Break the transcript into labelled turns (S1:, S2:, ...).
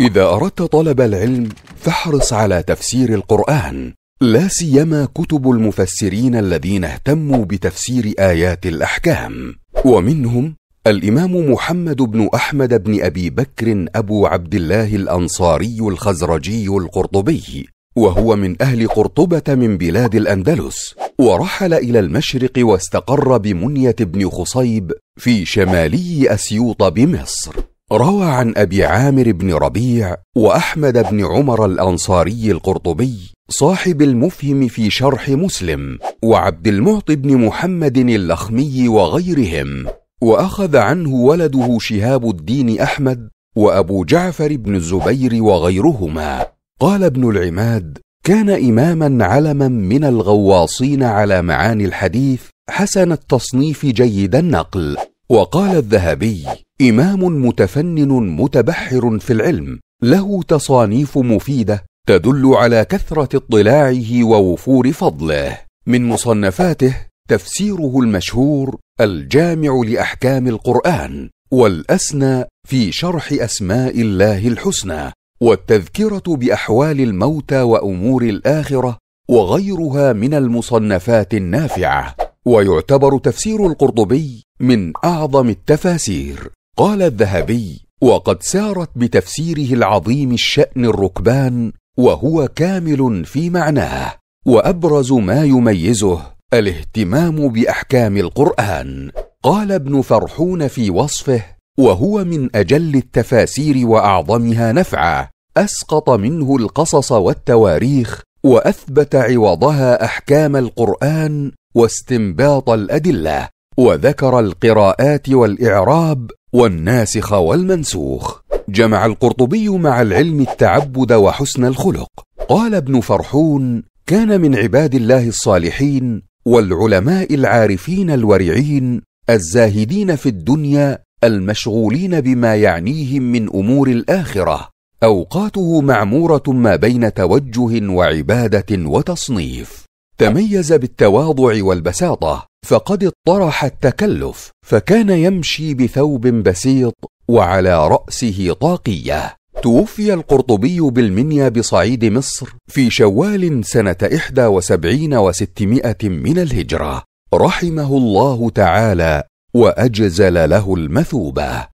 S1: إذا أردت طلب العلم فاحرص على تفسير القرآن، لا سيما كتب المفسرين الذين اهتموا بتفسير آيات الأحكام، ومنهم الإمام محمد بن أحمد بن أبي بكر أبو عبد الله الأنصاري الخزرجي القرطبي، وهو من أهل قرطبة من بلاد الأندلس، ورحل إلى المشرق واستقر بمنية بن خصيب في شمالي أسيوط بمصر. روى عن ابي عامر بن ربيع واحمد بن عمر الانصاري القرطبي صاحب المفهم في شرح مسلم وعبد المعطي بن محمد اللخمي وغيرهم واخذ عنه ولده شهاب الدين احمد وابو جعفر بن الزبير وغيرهما قال ابن العماد كان اماما علما من الغواصين على معاني الحديث حسن التصنيف جيد النقل وقال الذهبي امام متفنن متبحر في العلم له تصانيف مفيده تدل على كثره اطلاعه ووفور فضله من مصنفاته تفسيره المشهور الجامع لاحكام القران والاسنى في شرح اسماء الله الحسنى والتذكره باحوال الموتى وامور الاخره وغيرها من المصنفات النافعه ويعتبر تفسير القرطبي من اعظم التفاسير قال الذهبي وقد سارت بتفسيره العظيم الشان الركبان وهو كامل في معناه وابرز ما يميزه الاهتمام باحكام القران قال ابن فرحون في وصفه وهو من اجل التفاسير واعظمها نفعا اسقط منه القصص والتواريخ واثبت عوضها احكام القران واستنباط الادله وذكر القراءات والاعراب والناسخ والمنسوخ جمع القرطبي مع العلم التعبد وحسن الخلق قال ابن فرحون كان من عباد الله الصالحين والعلماء العارفين الورعين الزاهدين في الدنيا المشغولين بما يعنيهم من امور الاخره اوقاته معموره ما بين توجه وعباده وتصنيف تميز بالتواضع والبساطه فقد اطرح التكلف فكان يمشي بثوب بسيط وعلى راسه طاقيه توفي القرطبي بالمنيا بصعيد مصر في شوال سنة إحدى وسبعين وستمائة من الهجرة رحمه الله تعالى وأجزل له المثوبة